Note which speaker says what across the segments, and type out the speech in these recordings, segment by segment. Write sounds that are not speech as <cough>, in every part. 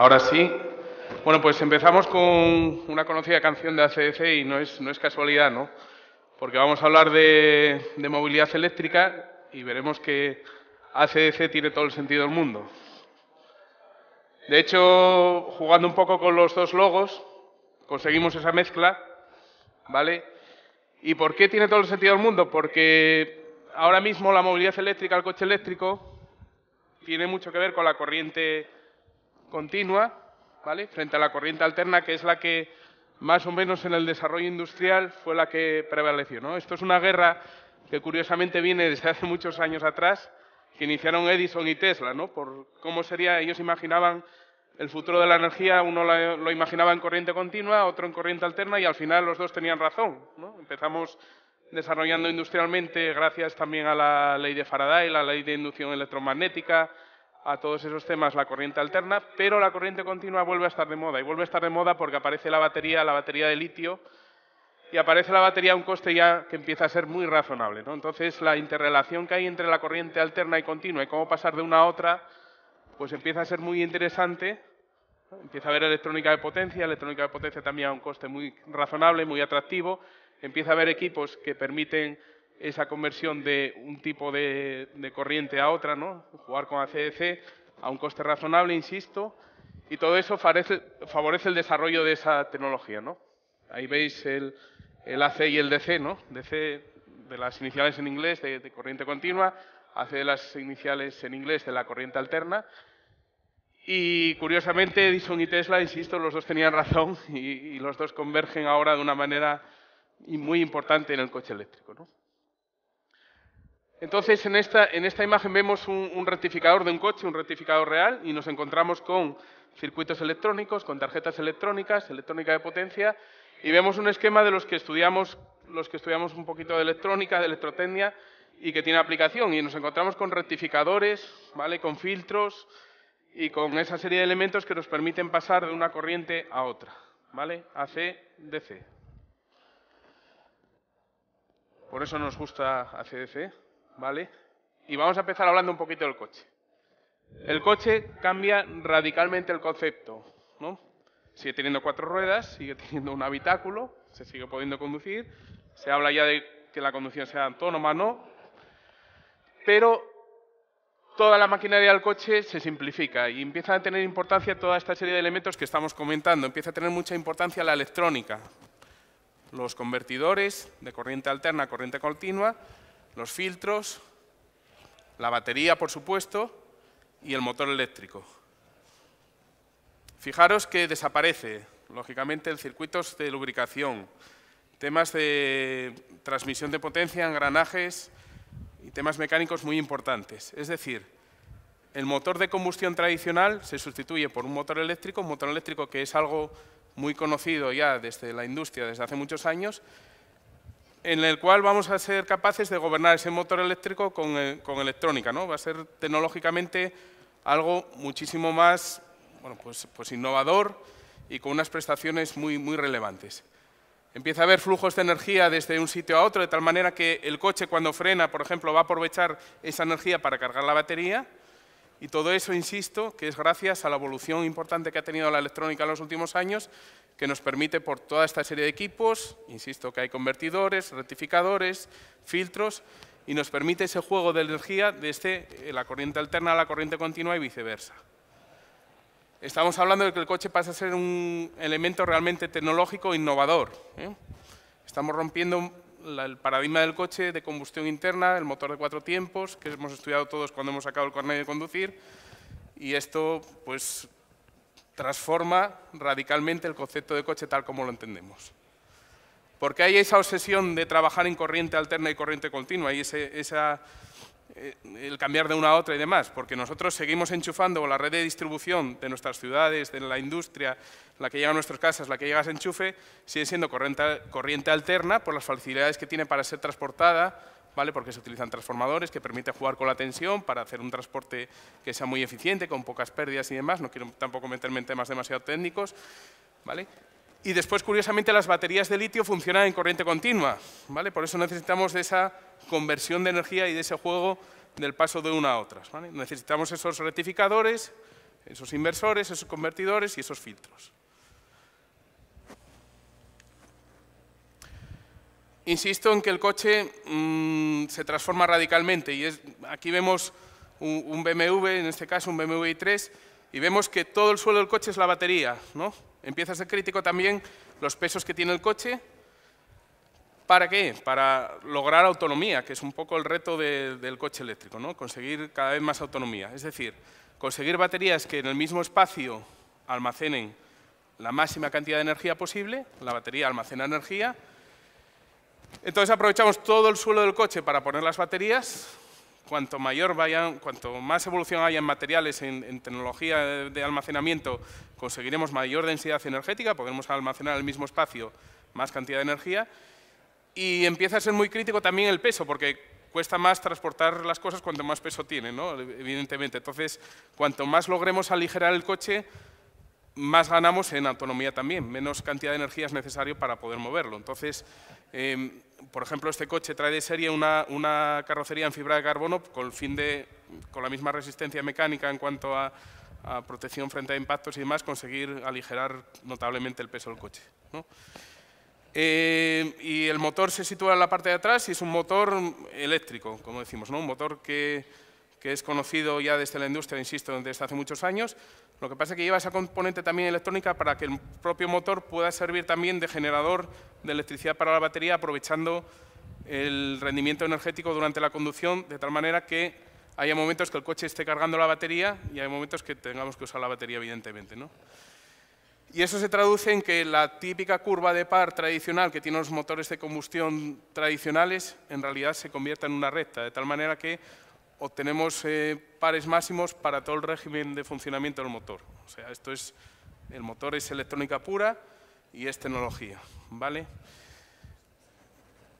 Speaker 1: Ahora sí. Bueno, pues empezamos con una conocida canción de ACDC y no es, no es casualidad, ¿no? Porque vamos a hablar de, movilidad eléctrica y veremos que ACDC tiene todo el sentido del mundo. De hecho, jugando un poco con los dos logos, conseguimos esa mezcla, ¿vale? ¿Y por qué tiene todo el sentido del mundo? Porque ahora mismo la movilidad eléctrica, el coche eléctrico, tiene mucho que ver con la corriente continua, ¿vale? Frente a la corriente alterna, que es la que más o menos en el desarrollo industrial fue la que prevaleció, Esto es una guerra que curiosamente viene desde hace muchos años atrás, que iniciaron Edison y Tesla, ¿no? Por cómo sería, ellos imaginaban el futuro de la energía, uno lo, imaginaba en corriente continua, otro en corriente alterna y al final los dos tenían razón, Empezamos desarrollando industrialmente gracias también a la ley de Faraday, la ley de inducción electromagnética, a todos esos temas la corriente alterna, pero la corriente continua vuelve a estar de moda. Y vuelve a estar de moda porque aparece la batería, la batería de litio, y aparece la batería a un coste ya que empieza a ser muy razonable. ¿no? Entonces, la interrelación que hay entre la corriente alterna y continua y cómo pasar de una a otra, pues empieza a ser muy interesante. Empieza a haber electrónica de potencia, electrónica de potencia también a un coste muy razonable, muy atractivo. Empieza a haber equipos que permiten esa conversión de un tipo de, corriente a otra, ¿no? Jugar con ACDC a un coste razonable, insisto, y todo eso favorece el desarrollo de esa tecnología, ¿no? Ahí veis el, AC y el DC, ¿no? DC de las iniciales en inglés de, corriente continua, AC de las iniciales en inglés de la corriente alterna. Y curiosamente Edison y Tesla, insisto, los dos tenían razón y, y los dos convergen ahora de una manera muy importante en el coche eléctrico. ¿no? Entonces, en esta, imagen vemos un, rectificador de un coche, un rectificador real, y nos encontramos con circuitos electrónicos, con tarjetas electrónicas, electrónica de potencia, y vemos un esquema de los que estudiamos, los que estudiamos un poquito de electrónica, de electrotecnia, y que tiene aplicación. Y nos encontramos con rectificadores, ¿vale? con filtros y con esa serie de elementos que nos permiten pasar de una corriente a otra. ¿Vale? AC, DC. Por eso nos gusta ACDC. Y vamos a empezar hablando un poquito del coche. El coche cambia radicalmente el concepto, Sigue teniendo cuatro ruedas, sigue teniendo un habitáculo, se sigue pudiendo conducir, se habla ya de que la conducción sea autónoma, ¿no? Pero toda la maquinaria del coche se simplifica y empieza a tener importancia toda esta serie de elementos que estamos comentando. Empieza a tener mucha importancia la electrónica, los convertidores de corriente alterna a corriente continua, los filtros, la batería, por supuesto, y el motor eléctrico. Fijaros que desaparece, lógicamente, el circuitos de lubricación, temas de transmisión de potencia, engranajes y temas mecánicos muy importantes. Es decir, el motor de combustión tradicional se sustituye por un motor eléctrico, un motor eléctrico que es algo muy conocido ya desde la industria desde hace muchos años en el cual vamos a ser capaces de gobernar ese motor eléctrico con, eh, electrónica. ¿no? Va a ser tecnológicamente algo muchísimo más pues, pues innovador y con unas prestaciones muy, muy relevantes. Empieza a haber flujos de energía desde un sitio a otro, de tal manera que el coche cuando frena, por ejemplo, va a aprovechar esa energía para cargar la batería y todo eso, insisto, que es gracias a la evolución importante que ha tenido la electrónica en los últimos años, que nos permite por toda esta serie de equipos, insisto que hay convertidores, rectificadores, filtros, y nos permite ese juego de energía desde este, eh, la corriente alterna a la corriente continua y viceversa. Estamos hablando de que el coche pasa a ser un elemento realmente tecnológico innovador. ¿eh? Estamos rompiendo el paradigma del coche de combustión interna, el motor de cuatro tiempos, que hemos estudiado todos cuando hemos sacado el carnet de conducir, y esto pues transforma radicalmente el concepto de coche tal como lo entendemos. Porque hay esa obsesión de trabajar en corriente alterna y corriente continua, y ese, esa, eh, el cambiar de una a otra y demás, porque nosotros seguimos enchufando la red de distribución de nuestras ciudades, de la industria la que llega a nuestras casas, la que llega a ese enchufe, sigue siendo corriente, alterna por las facilidades que tiene para ser transportada, ¿vale? porque se utilizan transformadores que permiten jugar con la tensión para hacer un transporte que sea muy eficiente, con pocas pérdidas y demás. No quiero tampoco meterme en temas demasiado técnicos. ¿vale? Y después, curiosamente, las baterías de litio funcionan en corriente continua. ¿vale? Por eso necesitamos de esa conversión de energía y de ese juego del paso de una a otra. Necesitamos esos rectificadores, esos inversores, esos convertidores y esos filtros. Insisto en que el coche mm, se transforma radicalmente y es, aquí vemos un, BMW, en este caso un BMW i3, y vemos que todo el suelo del coche es la batería. ¿no? Empieza a ser crítico también los pesos que tiene el coche. ¿Para qué? Para lograr autonomía, que es un poco el reto del coche eléctrico, ¿no? conseguir cada vez más autonomía. Es decir, conseguir baterías que en el mismo espacio almacenen la máxima cantidad de energía posible, la batería almacena energía, entonces aprovechamos todo el suelo del coche para poner las baterías. Cuanto, mayor vayan, cuanto más evolución haya en materiales, en, tecnología de, almacenamiento, conseguiremos mayor densidad energética, podremos almacenar el mismo espacio más cantidad de energía. Y empieza a ser muy crítico también el peso, porque cuesta más transportar las cosas cuanto más peso tiene, evidentemente. Entonces, cuanto más logremos aligerar el coche, más ganamos en autonomía también, menos cantidad de energía es necesario para poder moverlo. Entonces, em, por ejemplo, este coche trae de serie una, una, carrocería en fibra de carbono con, el fin de, con la misma resistencia mecánica en cuanto a, protección frente a impactos y demás, conseguir aligerar notablemente el peso del coche. Eh, y el motor se sitúa en la parte de atrás y es un motor eléctrico, como decimos, ¿no? un motor que, que es conocido ya desde la industria, insisto, desde hace muchos años, lo que pasa es que lleva esa componente también electrónica para que el propio motor pueda servir también de generador de electricidad para la batería, aprovechando el rendimiento energético durante la conducción, de tal manera que haya momentos que el coche esté cargando la batería y hay momentos que tengamos que usar la batería, evidentemente. ¿no? Y eso se traduce en que la típica curva de par tradicional que tienen los motores de combustión tradicionales en realidad se convierta en una recta, de tal manera que obtenemos eh, pares máximos para todo el régimen de funcionamiento del motor. O sea, esto es, el motor es electrónica pura y es tecnología, ¿vale?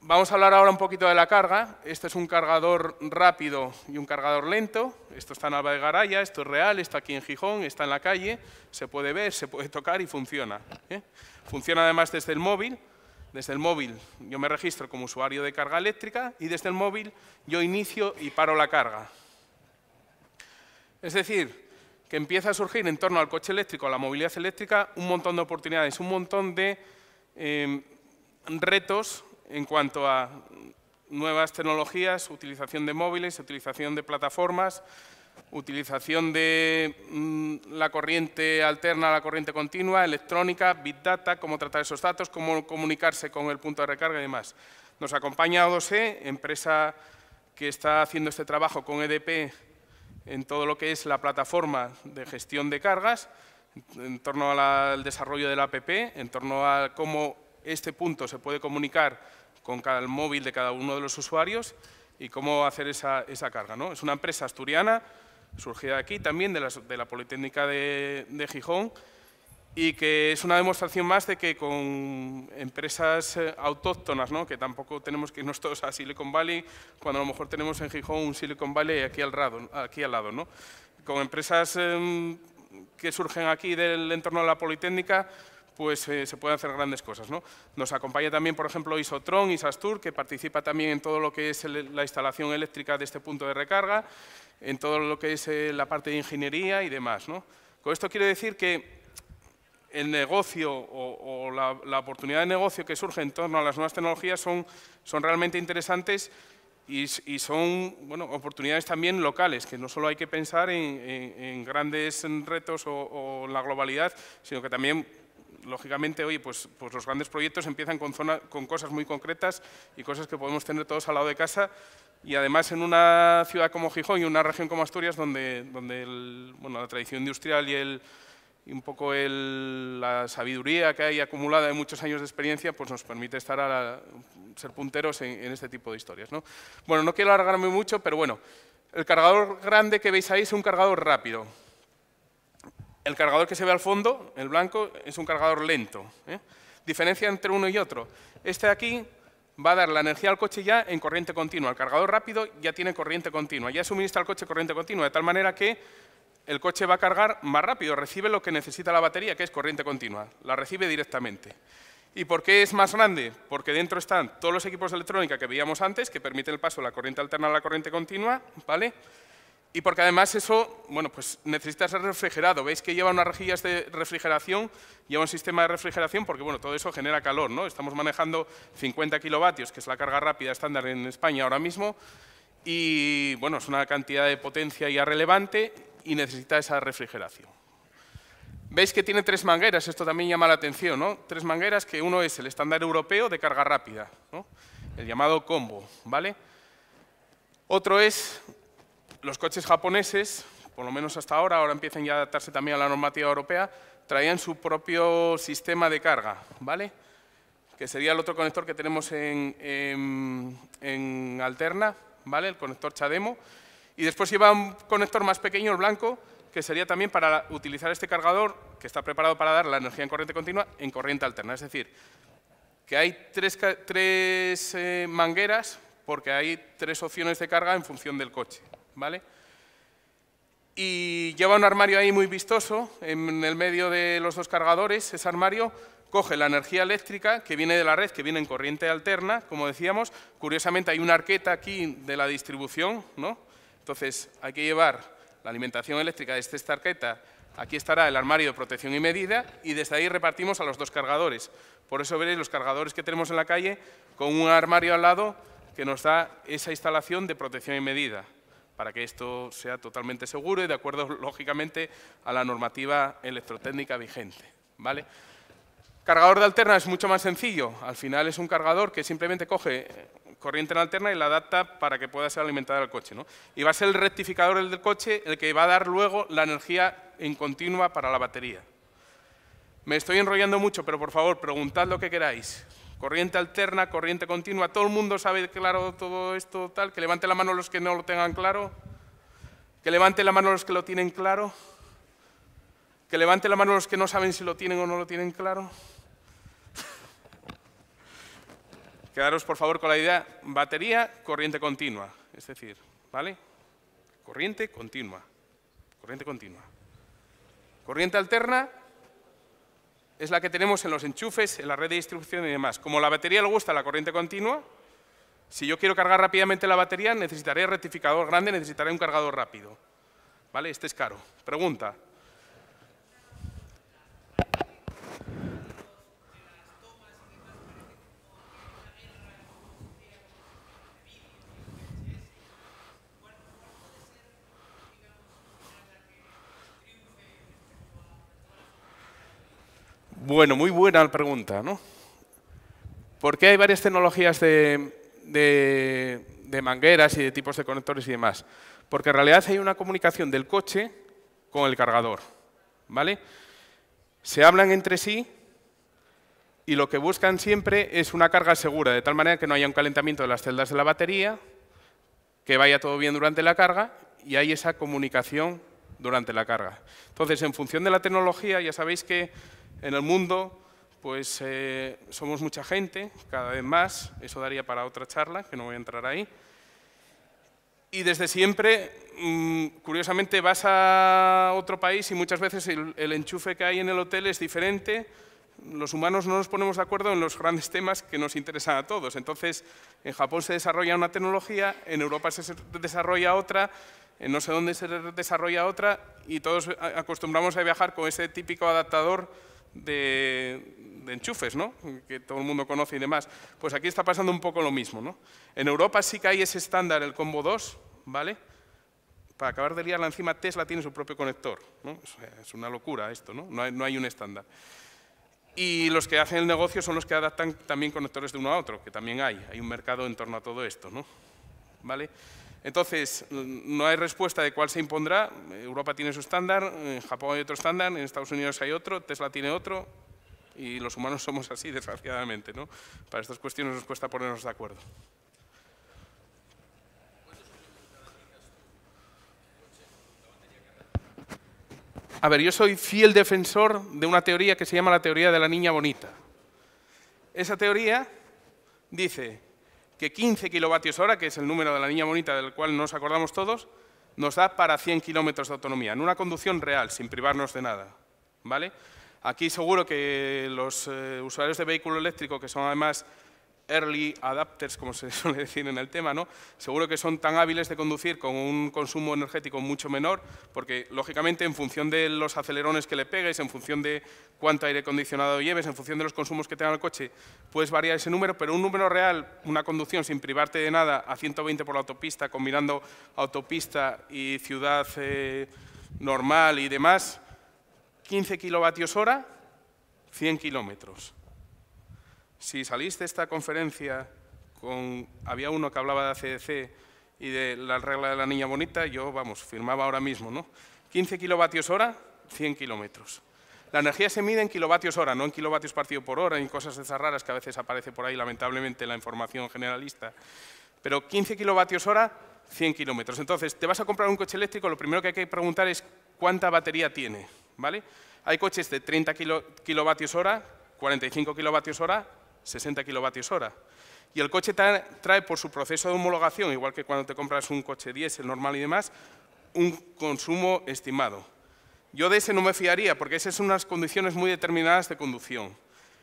Speaker 1: Vamos a hablar ahora un poquito de la carga. Este es un cargador rápido y un cargador lento. Esto está en Alba de Garaya, esto es real, está aquí en Gijón, está en la calle, se puede ver, se puede tocar y funciona. ¿eh? Funciona además desde el móvil, desde el móvil yo me registro como usuario de carga eléctrica y desde el móvil yo inicio y paro la carga. Es decir, que empieza a surgir en torno al coche eléctrico, a la movilidad eléctrica, un montón de oportunidades, un montón de em, retos en cuanto a nuevas tecnologías, utilización de móviles, utilización de plataformas, utilización de mm, la corriente alterna a la corriente continua, electrónica, Big Data, cómo tratar esos datos, cómo comunicarse con el punto de recarga y demás. Nos acompaña o 2 e, empresa que está haciendo este trabajo con EDP en todo lo que es la plataforma de gestión de cargas, en torno al desarrollo del APP, en torno a cómo este punto se puede comunicar con el móvil de cada uno de los usuarios y cómo hacer esa, carga. ¿no? Es una empresa asturiana surgida aquí también de la, de la Politécnica de, de, Gijón y que es una demostración más de que con empresas eh, autóctonas, ¿no? que tampoco tenemos que irnos todos a Silicon Valley, cuando a lo mejor tenemos en Gijón un Silicon Valley aquí al, lado, aquí al lado. ¿no? Con empresas em, que surgen aquí del entorno de la Politécnica, pues eh, se pueden hacer grandes cosas. ¿no? Nos acompaña también, por ejemplo, Isotron, Isastur, que participa también en todo lo que es la instalación eléctrica de este punto de recarga en todo lo que es eh, la parte de ingeniería y demás. Con esto quiero decir que el negocio o, la, oportunidad de negocio que surge en torno a las nuevas tecnologías son, son realmente interesantes y, son bueno, oportunidades también locales, que no solo hay que pensar en, grandes retos o, en la globalidad, sino que también, lógicamente, hoy pues, pues, los grandes proyectos empiezan con cosas muy concretas y cosas que podemos tener todos al lado de casa y además en una ciudad como Gijón y una región como Asturias, donde, donde bueno, la tradición industrial y, el, y un poco el, la sabiduría que hay acumulada de muchos años de experiencia, pues nos permite estar a ser punteros en, este tipo de historias. ¿no? Bueno, no quiero alargarme mucho, pero bueno, el cargador grande que veis ahí es un cargador rápido. El cargador que se ve al fondo, el blanco, es un cargador lento. ¿eh? Diferencia entre uno y otro. Este de aquí va a dar la energía al coche ya en corriente continua. El cargador rápido ya tiene corriente continua, ya suministra al coche corriente continua, de tal manera que el coche va a cargar más rápido, recibe lo que necesita la batería, que es corriente continua, la recibe directamente. ¿Y por qué es más grande? Porque dentro están todos los equipos de electrónica que veíamos antes, que permiten el paso de la corriente alterna a la corriente continua, ¿vale? Y porque además eso, bueno, pues necesita ser refrigerado. Veis que lleva unas rejillas de refrigeración, lleva un sistema de refrigeración, porque bueno, todo eso genera calor, ¿no? Estamos manejando 50 kilovatios, que es la carga rápida estándar en España ahora mismo, y bueno, es una cantidad de potencia ya relevante y necesita esa refrigeración. Veis que tiene tres mangueras, esto también llama la atención, ¿no? Tres mangueras que uno es el estándar europeo de carga rápida, ¿no? el llamado combo, ¿vale? Otro es los coches japoneses, por lo menos hasta ahora, ahora empiezan ya a adaptarse también a la normativa europea, traían su propio sistema de carga, ¿vale? Que sería el otro conector que tenemos en, en, Alterna, ¿vale? El conector Chademo. Y después lleva un conector más pequeño, el blanco, que sería también para utilizar este cargador, que está preparado para dar la energía en corriente continua, en corriente alterna. Es decir, que hay tres, eh, mangueras porque hay tres opciones de carga en función del coche. Y lleva un armario ahí muy vistoso, en el medio de los dos cargadores, ese armario coge la energía eléctrica que viene de la red, que viene en corriente alterna, como decíamos, curiosamente hay una arqueta aquí de la distribución, ¿no? Entonces hay que llevar la alimentación eléctrica desde esta arqueta, aquí estará el armario de protección y medida, y desde ahí repartimos a los dos cargadores. Por eso veréis los cargadores que tenemos en la calle con un armario al lado que nos da esa instalación de protección y medida para que esto sea totalmente seguro y de acuerdo, lógicamente, a la normativa electrotécnica vigente. ¿vale? Cargador de alterna es mucho más sencillo. Al final es un cargador que simplemente coge eh, corriente en alterna y la adapta para que pueda ser alimentada al coche. Y va a ser el rectificador del coche el que va a dar luego la energía en continua para la batería. Me estoy enrollando mucho, pero por favor, preguntad lo que queráis corriente alterna, corriente continua, todo el mundo sabe claro todo esto, tal, que levante la mano los que no lo tengan claro, que levante la mano los que lo tienen claro, que levante la mano los que no saben si lo tienen o no lo tienen claro. <laughs> Quedaros, por favor, con la idea batería, corriente continua, es decir, ¿vale? Corriente continua, corriente continua. Corriente alterna, es la que tenemos en los enchufes, en la red de distribución y demás. Como la batería le gusta la corriente continua, si yo quiero cargar rápidamente la batería, necesitaré rectificador grande, necesitaré un cargador rápido. ¿Vale? Este es caro. Pregunta, Bueno, muy buena pregunta, ¿no? ¿Por qué hay varias tecnologías de, de mangueras y de tipos de conectores y demás? Porque en realidad hay una comunicación del coche con el cargador, ¿vale? Se hablan entre sí y lo que buscan siempre es una carga segura, de tal manera que no haya un calentamiento de las celdas de la batería, que vaya todo bien durante la carga y hay esa comunicación durante la carga. Entonces, en función de la tecnología, ya sabéis que en el mundo, pues eh, somos mucha gente, cada vez más, eso daría para otra charla, que no voy a entrar ahí. Y desde siempre, mm, curiosamente, vas a otro país y muchas veces el, el enchufe que hay en el hotel es diferente, los humanos no nos ponemos de acuerdo en los grandes temas que nos interesan a todos. Entonces, en Japón se desarrolla una tecnología, en Europa se desarrolla otra, en no sé dónde se desarrolla otra, y todos acostumbramos a viajar con ese típico adaptador de, enchufes, ¿no? que todo el mundo conoce y demás. Pues aquí está pasando un poco lo mismo. ¿no? En Europa sí que hay ese estándar, el combo 2, ¿vale? Para acabar de liarla encima, Tesla tiene su propio conector. ¿no? Es una locura esto, ¿no? hay, no hay un estándar. Y los que hacen el negocio son los que adaptan también conectores de uno a otro, que también hay. Hay un mercado en torno a todo esto. ¿no? ¿Vale? Entonces, mm, no hay respuesta de cuál se impondrá. Europa tiene su estándar, en Japón hay otro estándar, en Estados Unidos hay otro, Tesla tiene otro, y los humanos somos así, <laughs> desgraciadamente. ¿no? Para estas cuestiones nos cuesta ponernos de acuerdo. A ver, yo soy fiel defensor de una teoría que se llama la teoría de la niña bonita. Esa teoría dice que 15 kilovatios hora, que es el número de la niña bonita del cual nos acordamos todos, nos da para 100 kilómetros de autonomía, en una conducción real, sin privarnos de nada. ¿vale? Aquí seguro que los eh, usuarios de vehículo eléctrico, que son además early adapters, como se <laughs> suele decir en el tema, ¿no? seguro que son tan hábiles de conducir con un consumo energético mucho menor, porque lógicamente en función de los acelerones que le pegues, en función de cuánto aire acondicionado lleves, en función de los consumos que tenga el coche, puedes variar ese número, pero un número real, una conducción sin privarte de nada a 120 por la autopista, combinando autopista y ciudad eh, normal y demás, 15 kilovatios hora, 100 kilómetros. Si saliste de esta conferencia con... Había uno que hablaba de ACDC y de la regla de la niña bonita, yo, vamos, firmaba ahora mismo, ¿no? 15 kilovatios hora, 100 kilómetros. La energía se mide en kilovatios hora, no en kilovatios partido por hora, en cosas de esas raras que a veces aparece por ahí, lamentablemente, la información generalista. Pero 15 kilovatios hora, 100 kilómetros. Entonces, te vas a comprar un coche eléctrico, lo primero que hay que preguntar es cuánta batería tiene, ¿vale? Hay coches de 30 kilovatios hora, 45 kilovatios hora 60 kilovatios hora. Y el coche trae por su proceso de homologación, igual que cuando te compras un coche diésel normal y demás, un consumo estimado. Yo de ese no me fiaría, porque esas son unas condiciones muy determinadas de conducción.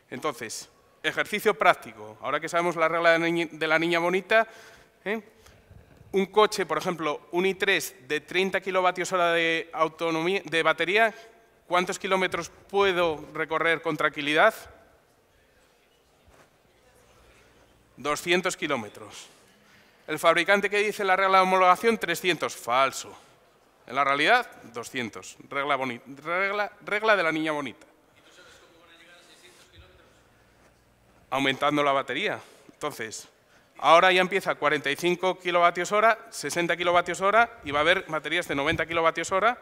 Speaker 1: Entonces, ejercicio práctico. Ahora que sabemos la regla de la niña bonita, ¿eh? un coche, por ejemplo, un i3 de 30 kilovatios hora de, autonomía, de batería, ¿cuántos kilómetros puedo recorrer con tranquilidad? 200 kilómetros. El fabricante que dice la regla de homologación, 300. Falso. En la realidad, 200. Regla, regla, regla de la niña bonita. ¿Y tú sabes cómo van a llegar a 600 kilómetros? Aumentando la batería. Entonces, ahora ya empieza 45 kilovatios hora, 60 kilovatios hora y va a haber baterías de 90 kilovatios hora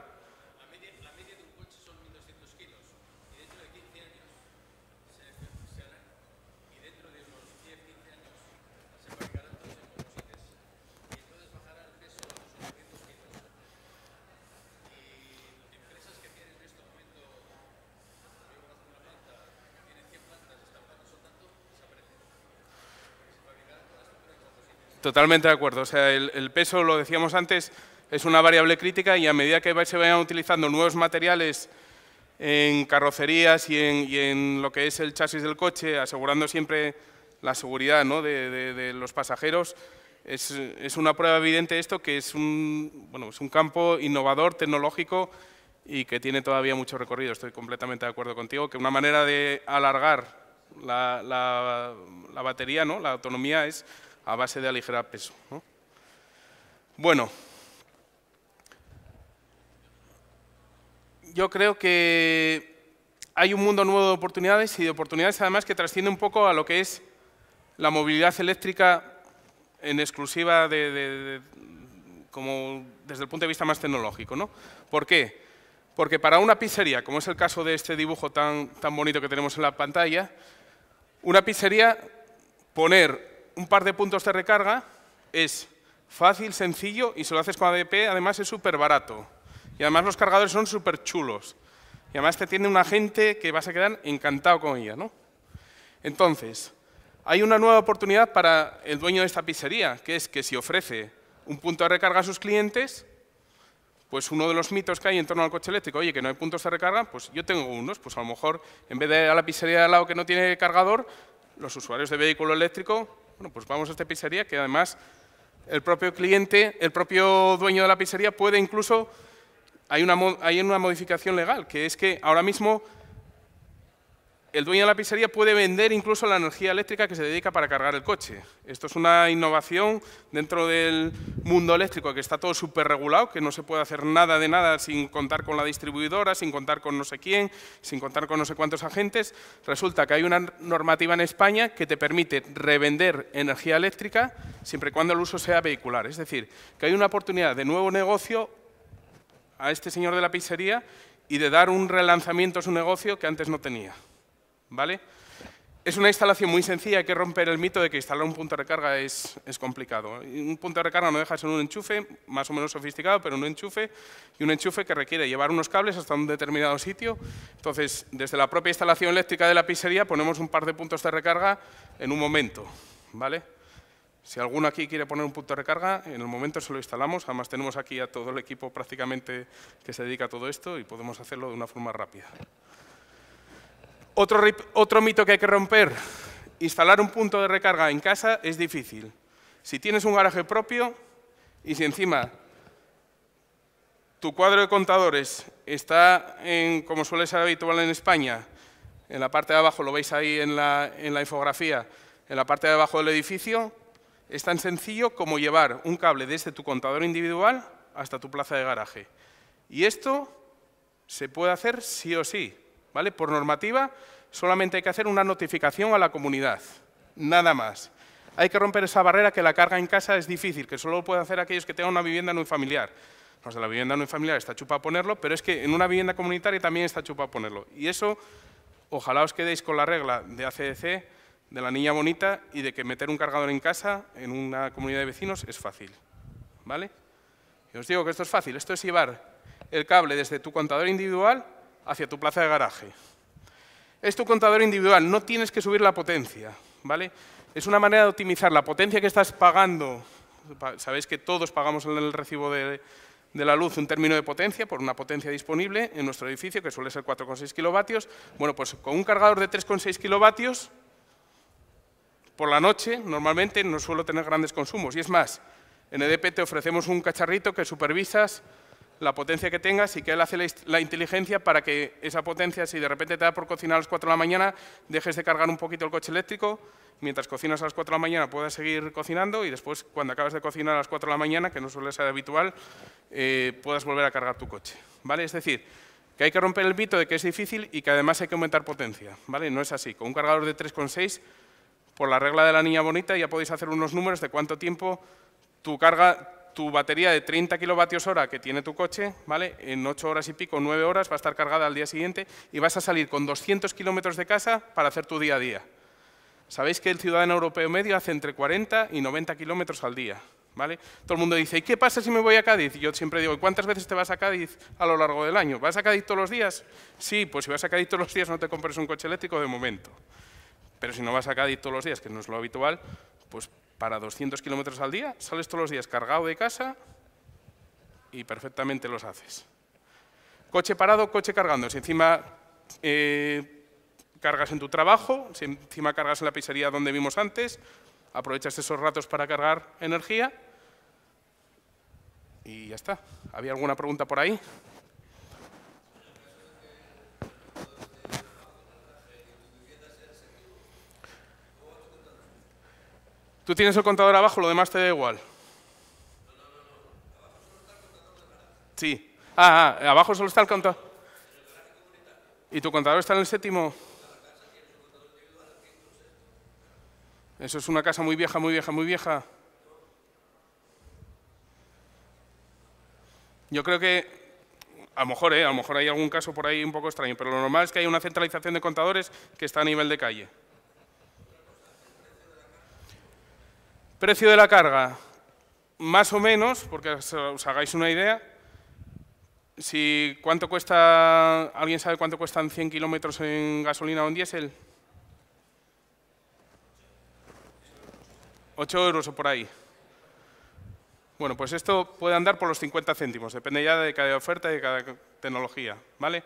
Speaker 1: Totalmente de acuerdo. O sea, el, peso, lo decíamos antes, es una variable crítica y a medida que se vayan utilizando nuevos materiales en carrocerías y en, lo que es el chasis del coche, asegurando siempre la seguridad de, los pasajeros, es, una prueba evidente esto que es un, bueno, es un campo innovador, tecnológico y que tiene todavía mucho recorrido. Estoy completamente de acuerdo contigo, que una manera de alargar la, la batería, ¿no? la autonomía, es a base de aligerar peso. Bueno, yo creo que hay un mundo nuevo de oportunidades y de oportunidades además que trasciende un poco a lo que es la movilidad eléctrica en exclusiva como desde el punto de vista más tecnológico. ¿no? ¿Por qué? Porque para una pizzería, como es el caso de este dibujo tan, tan bonito que tenemos en la pantalla, una pizzería poner un par de puntos de recarga es fácil, sencillo y si lo haces con ADP además es súper barato. Y además los cargadores son súper chulos. Y además te tiene una gente que vas a quedar encantado con ella. ¿no? Entonces, hay una nueva oportunidad para el dueño de esta pizzería, que es que si ofrece un punto de recarga a sus clientes, pues uno de los mitos que hay en torno al coche eléctrico, oye, que no hay puntos de recarga, pues yo tengo unos, pues a lo mejor en vez de ir a la pizzería de al lado que no tiene cargador, los usuarios de vehículo eléctrico bueno, pues vamos a esta pizzería que además el propio cliente, el propio dueño de la pizzería puede incluso, hay una, hay una modificación legal, que es que ahora mismo el dueño de la pizzería puede vender incluso la energía eléctrica que se dedica para cargar el coche. Esto es una innovación dentro del mundo eléctrico, que está todo súper regulado, que no se puede hacer nada de nada sin contar con la distribuidora, sin contar con no sé quién, sin contar con no sé cuántos agentes. Resulta que hay una normativa en España que te permite revender energía eléctrica siempre y cuando el uso sea vehicular. Es decir, que hay una oportunidad de nuevo negocio a este señor de la pizzería y de dar un relanzamiento a su negocio que antes no tenía. ¿vale? Es una instalación muy sencilla, hay que romper el mito de que instalar un punto de recarga es, complicado. ¿eh? Un punto de recarga no deja de ser un enchufe, más o menos sofisticado, pero un enchufe, y un enchufe que requiere llevar unos cables hasta un determinado sitio. Entonces, desde la propia instalación eléctrica de la pizzería ponemos un par de puntos de recarga en un momento, ¿vale? Si alguno aquí quiere poner un punto de recarga, en el momento se lo instalamos. Además, tenemos aquí a todo el equipo prácticamente que se dedica a todo esto y podemos hacerlo de una forma rápida. Otro, mito que hay que romper. Instalar un punto de recarga en casa es difícil. Si tienes un garaje propio y si encima tu cuadro de contadores está, en, como suele ser habitual en España, en la parte de abajo, lo veis ahí en la, en la, infografía, en la parte de abajo del edificio, es tan sencillo como llevar un cable desde tu contador individual hasta tu plaza de garaje. Y esto se puede hacer sí o sí. ¿vale? Por normativa, solamente hay que hacer una notificación a la comunidad, nada más. Hay que romper esa barrera que la carga en casa es difícil, que solo lo pueden hacer aquellos que tengan una vivienda no familiar. Los pues de la vivienda no familiar está chupa a ponerlo, pero es que en una vivienda comunitaria también está chupa a ponerlo. Y eso, ojalá os quedéis con la regla de ACDC, de la niña bonita y de que meter un cargador en casa, en una comunidad de vecinos, es fácil. ¿Vale? os digo que esto es fácil. Esto es llevar el cable desde tu contador individual hacia tu plaza de garaje. Es tu contador individual, no tienes que subir la potencia, ¿vale? Es una manera de optimizar la potencia que estás pagando. Sabéis que todos pagamos en el recibo de, la luz un término de potencia por una potencia disponible en nuestro edificio, que suele ser 4,6 kilovatios. Bueno, pues con un cargador de 3,6 kilovatios, por la noche, normalmente no suelo tener grandes consumos. Y es más, en EDP te ofrecemos un cacharrito que supervisas la potencia que tengas y que él hace la inteligencia para que esa potencia, si de repente te da por cocinar a las 4 de la mañana, dejes de cargar un poquito el coche eléctrico, mientras cocinas a las 4 de la mañana puedas seguir cocinando y después, cuando acabas de cocinar a las 4 de la mañana, que no suele ser habitual, eh, puedas volver a cargar tu coche. ¿vale? Es decir, que hay que romper el mito de que es difícil y que además hay que aumentar potencia. ¿vale? No es así. Con un cargador de 3,6, por la regla de la niña bonita, ya podéis hacer unos números de cuánto tiempo tu carga tu batería de 30 kilovatios hora que tiene tu coche, ¿vale? En ocho horas y pico, nueve horas, va a estar cargada al día siguiente y vas a salir con 200 kilómetros de casa para hacer tu día a día. Sabéis que el ciudadano europeo medio hace entre 40 y 90 kilómetros al día, ¿vale? Todo el mundo dice, ¿y qué pasa si me voy a Cádiz? yo siempre digo, cuántas veces te vas a Cádiz a lo largo del año? ¿Vas a Cádiz todos los días? Sí, pues si vas a Cádiz todos los días no te compres un coche eléctrico de momento. Pero si no vas a Cádiz todos los días, que no es lo habitual, pues para 200 kilómetros al día, sales todos los días cargado de casa y perfectamente los haces. Coche parado, coche cargando. Si encima eh, cargas en tu trabajo, si encima cargas en la pizzería donde vimos antes, aprovechas esos ratos para cargar energía y ya está. ¿Había alguna pregunta por ahí? Tú tienes el contador abajo, lo demás te da igual. Sí. Ah, ah, abajo solo está el contador. ¿Y tu contador está en el séptimo? Eso es una casa muy vieja, muy vieja, muy vieja. Yo creo que a lo mejor, ¿eh? a lo mejor hay algún caso por ahí un poco extraño, pero lo normal es que hay una centralización de contadores que está a nivel de calle. Precio de la carga, más o menos, porque os hagáis una idea, si cuánto cuesta, ¿alguien sabe cuánto cuestan 100 kilómetros en gasolina o en diésel? 8 euros o por ahí. Bueno, pues esto puede andar por los 50 céntimos, depende ya de cada oferta y de cada tecnología, ¿vale?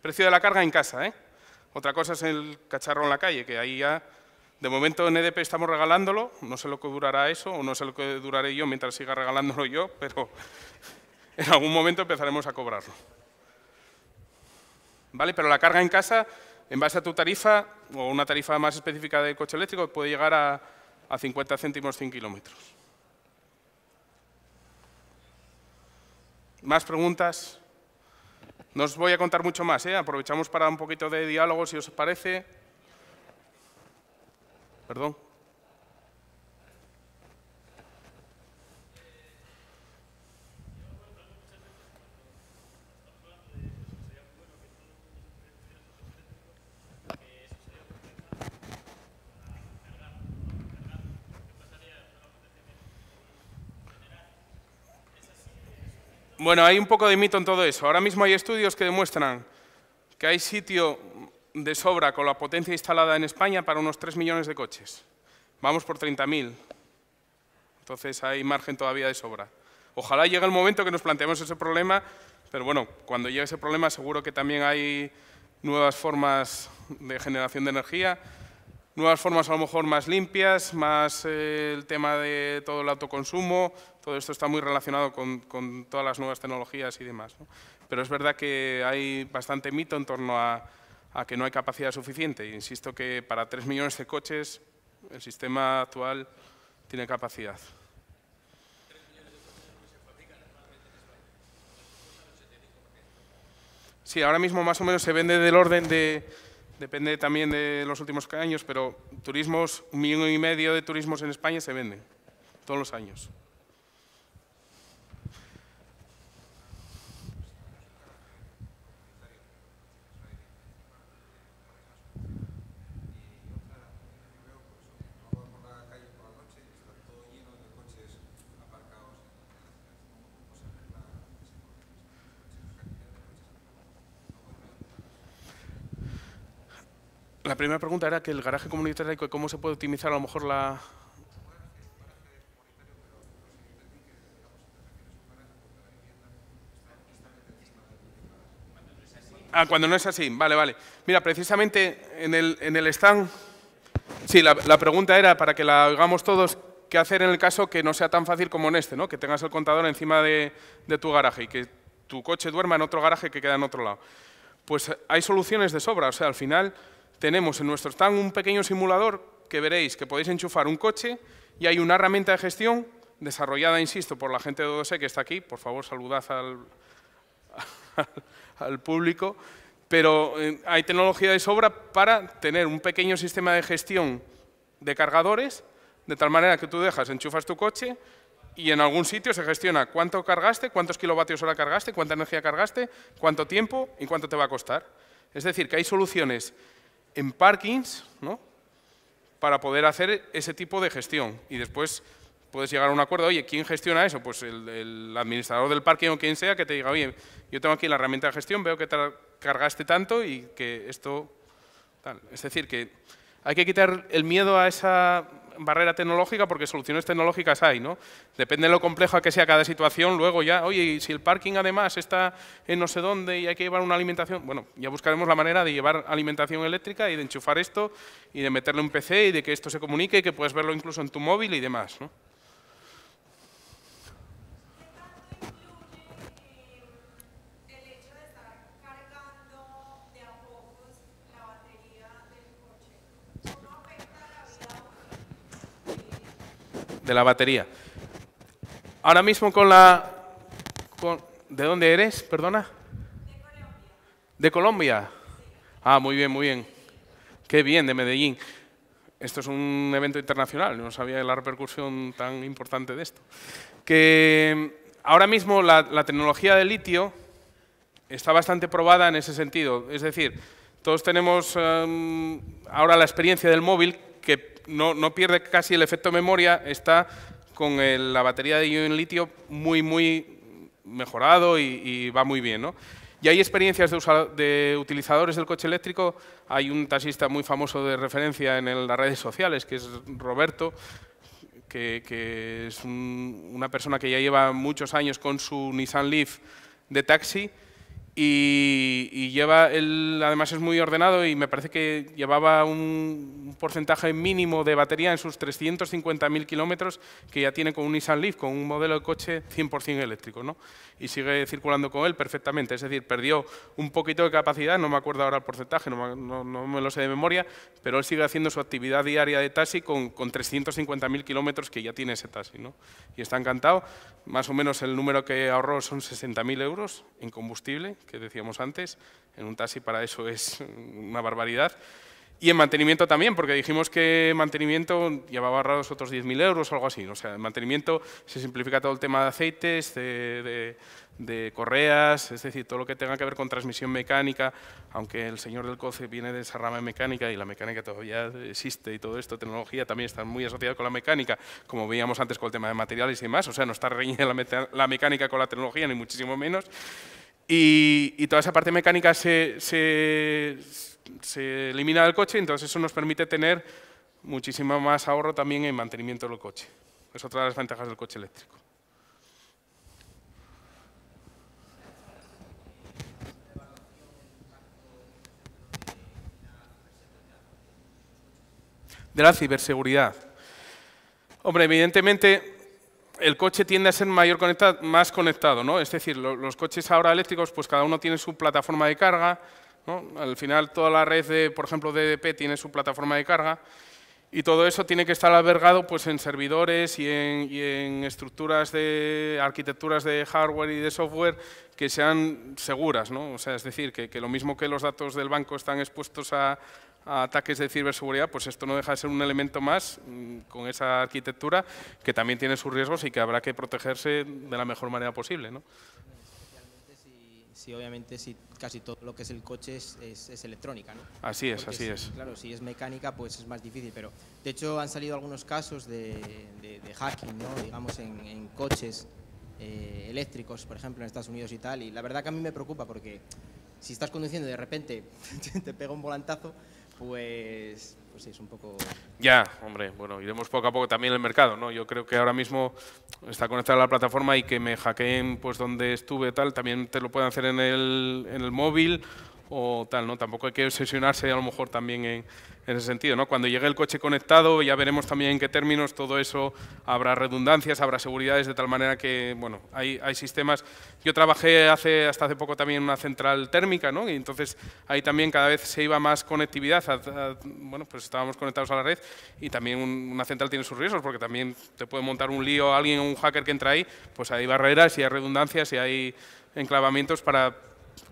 Speaker 1: Precio de la carga en casa, ¿eh? Otra cosa es el cacharro en la calle, que ahí ya de momento en EDP estamos regalándolo, no sé lo que durará eso, o no sé lo que duraré yo mientras siga regalándolo yo, pero en algún momento empezaremos a cobrarlo. ¿Vale? Pero la carga en casa, en base a tu tarifa, o una tarifa más específica del coche eléctrico, puede llegar a, 50 céntimos 100 kilómetros. ¿Más preguntas? No os voy a contar mucho más, ¿eh? aprovechamos para un poquito de diálogo si os parece. Perdón. Bueno, hay un poco de mito en todo eso. Ahora mismo hay estudios que demuestran que hay sitio de sobra con la potencia instalada en España para unos 3 millones de coches. Vamos por 30.000. Entonces hay margen todavía de sobra. Ojalá llegue el momento que nos planteemos ese problema, pero bueno, cuando llegue ese problema seguro que también hay nuevas formas de generación de energía, nuevas formas a lo mejor más limpias, más eh, el tema de todo el autoconsumo, todo esto está muy relacionado con, todas las nuevas tecnologías y demás. Pero es verdad que hay bastante mito en torno a, a que no hay capacidad suficiente. E insisto que para 3 millones de coches el sistema actual tiene capacidad. Sí, ahora mismo más o menos se vende del orden de, depende también de los últimos años, pero turismos, un millón y medio de turismos en España se venden todos los años. la primera pregunta era que el garaje comunitario, ¿cómo se puede optimizar a lo mejor la, Ah, cuando no es así. Vale, vale. Mira, precisamente en el, en el stand, sí, la, pregunta era, para que la hagamos todos, ¿qué hacer en el caso que no sea tan fácil como en este, ¿no? que tengas el contador encima de, de, tu garaje y que tu coche duerma en otro garaje que queda en otro lado? Pues hay soluciones de sobra. O sea, al final, tenemos en nuestro stand un pequeño simulador que veréis que podéis enchufar un coche y hay una herramienta de gestión desarrollada, insisto, por la gente de 2 e que está aquí. Por favor, saludad al, <laughs> público. Pero eh, hay tecnología de sobra para tener un pequeño sistema de gestión de cargadores, de tal manera que tú dejas, enchufas tu coche y en algún sitio se gestiona cuánto cargaste, cuántos kilovatios hora cargaste, cuánta energía cargaste, cuánto tiempo y cuánto te va a costar. Es decir, que hay soluciones en parkings, ¿no? Para poder hacer ese tipo de gestión. Y después puedes llegar a un acuerdo, oye, ¿quién gestiona eso? Pues el, administrador del parking o quien sea que te diga, oye, yo tengo aquí la herramienta de gestión, veo que te cargaste tanto y que esto... Tal. Es decir, que hay que quitar el miedo a esa barrera tecnológica porque soluciones tecnológicas hay, ¿no? Depende de lo compleja que sea cada situación, luego ya, oye, si el parking además está en no sé dónde y hay que llevar una alimentación, bueno, ya buscaremos la manera de llevar alimentación eléctrica y de enchufar esto y de meterle un PC y de que esto se comunique y que puedes verlo incluso en tu móvil y demás, ¿no? de la batería. Ahora mismo con la... ¿De dónde eres? Perdona. De Colombia. Ah, muy bien, muy bien. Qué bien, de Medellín. Esto es un evento internacional, no sabía la repercusión tan importante de esto. Que ahora mismo la, tecnología de litio está bastante probada en ese sentido. Es decir, todos tenemos em, ahora la experiencia del móvil que no, pierde casi el efecto memoria, está con la batería de ion litio muy, muy mejorado y, va muy bien. Y hay experiencias de, utilizadores del coche eléctrico. Hay un taxista muy famoso de referencia en las redes sociales, que es Roberto, que, es una persona que ya lleva muchos años con su Nissan Leaf de taxi y, lleva, él además es muy ordenado y me parece que llevaba un porcentaje mínimo de batería en sus 350.000 kilómetros que ya tiene con un Nissan Leaf, con un modelo de coche 100% eléctrico, ¿no? Y sigue circulando con él perfectamente, es decir, perdió un poquito de capacidad, no me acuerdo ahora el porcentaje, no, me lo sé de memoria, pero él sigue haciendo su actividad diaria de taxi con, 350.000 kilómetros que ya tiene ese taxi, ¿no? Y está encantado, más o menos el número que ahorró son 60.000 euros en combustible, que decíamos antes, en un taxi para eso es una barbaridad. Y en mantenimiento también, porque dijimos que mantenimiento llevaba ahorrados otros 10.000 euros o algo así. O sea, en mantenimiento se simplifica todo el tema de aceites, de, correas, es decir, todo lo que tenga que ver con transmisión mecánica, aunque el señor del COCE viene de esa rama de mecánica y la mecánica todavía existe y todo esto, tecnología también está muy asociada con la mecánica, como veíamos antes con el tema de materiales y demás. O sea, no está reñida la mecánica con la tecnología, ni muchísimo menos y, toda esa parte mecánica se elimina del coche, entonces eso nos permite tener muchísimo más ahorro también en mantenimiento del coche. Es otra de las ventajas del coche eléctrico. de la ciberseguridad. Hombre, evidentemente el coche tiende a ser mayor conecta, más conectado, ¿no? Es decir, los coches ahora eléctricos, pues cada uno tiene su plataforma de carga, Al final toda la red, de, por ejemplo, DDP tiene su plataforma de carga y todo eso tiene que estar albergado pues, en servidores y en, estructuras de arquitecturas de hardware y de software que sean seguras, ¿no? O sea, es decir, que lo mismo que los datos del banco están expuestos a, a ataques de ciberseguridad, pues esto no deja de ser un elemento más mm, con esa arquitectura que también tiene sus riesgos y que habrá que protegerse de la mejor manera posible. ¿no?
Speaker 2: Sí, obviamente, sí, casi todo lo que es el coche es, electrónica, ¿no? Así es, así es. Claro, si es mecánica, pues es más difícil, pero de hecho han salido algunos casos de, hacking, ¿no? Digamos, en, coches eh, eléctricos, por ejemplo, en Estados Unidos y tal, y la verdad que a mí me preocupa porque si estás conduciendo y de repente <laughs> te pega un volantazo, pues, pues es un poco...
Speaker 1: Ya, hombre, bueno, iremos poco a poco también el mercado, ¿no? Yo creo que ahora mismo está conectada la plataforma y que me hackeen pues donde estuve tal, también te lo pueden hacer en el, en el móvil o tal, ¿no? Tampoco hay que obsesionarse a lo mejor también en, en ese sentido. ¿no? Cuando llegue el coche conectado ya veremos también en qué términos todo eso habrá redundancias, habrá seguridades de tal manera que bueno, hay, sistemas. Yo trabajé hace, hasta hace poco también en una central térmica y entonces ahí también cada vez se iba más conectividad. bueno, pues estábamos conectados a la red y también una central tiene sus riesgos porque también te puede montar un lío alguien, un hacker que entra ahí, pues hay barreras y hay redundancias y hay enclavamientos para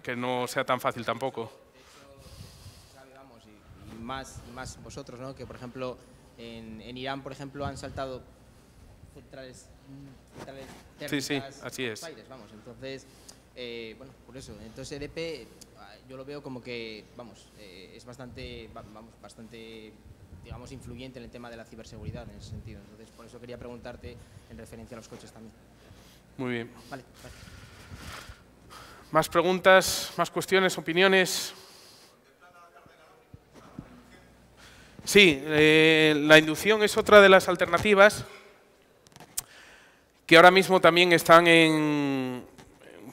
Speaker 1: que no sea tan fácil tampoco
Speaker 2: más, vosotros, ¿no? Que por ejemplo en, Irán, por ejemplo, han saltado centrales, térmicas, sí, sí, así es. Aires, vamos. Entonces, eh, bueno, por eso. Entonces EDP ah, yo lo veo como que, vamos, eh, es bastante, vamos, bastante digamos, influyente en el tema de la ciberseguridad en ese sentido. Entonces, por eso quería preguntarte en referencia a los coches también. Muy bien. vale.
Speaker 1: Más preguntas, más cuestiones, opiniones. Sí, eh, la inducción es otra de las alternativas que ahora mismo también están un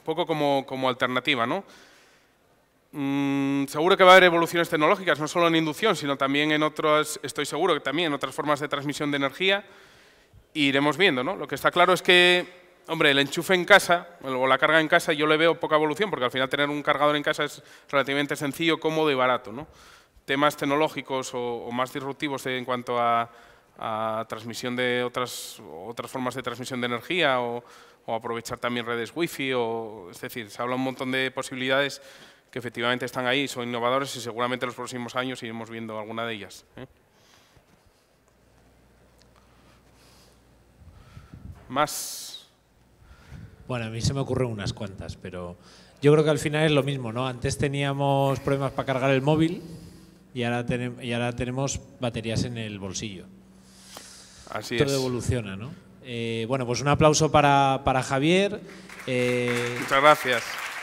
Speaker 1: poco como, alternativa. ¿no? Mm, seguro que va a haber evoluciones tecnológicas, no solo en inducción, sino también en otras, estoy seguro que también en otras formas de transmisión de energía, e iremos viendo. ¿no? Lo que está claro es que, hombre, el enchufe en casa o la carga en casa yo le veo poca evolución, porque al final tener un cargador en casa es relativamente sencillo, cómodo y barato. ¿no? temas tecnológicos o, más disruptivos en cuanto a, transmisión de otras, otras formas de transmisión de energía o, aprovechar también redes wifi. O, es decir, se habla un montón de posibilidades que efectivamente están ahí, son innovadores y seguramente en los próximos años iremos viendo alguna de ellas. ¿eh? Más.
Speaker 2: Bueno, a mí se me ocurren unas cuantas, pero yo creo que al final es lo mismo, ¿no? Antes teníamos problemas para cargar el móvil, y ahora, y ahora tenemos baterías en el bolsillo. Así Todo evoluciona, ¿no? Eh, bueno, pues un aplauso para, Javier. Eh,
Speaker 1: Muchas gracias.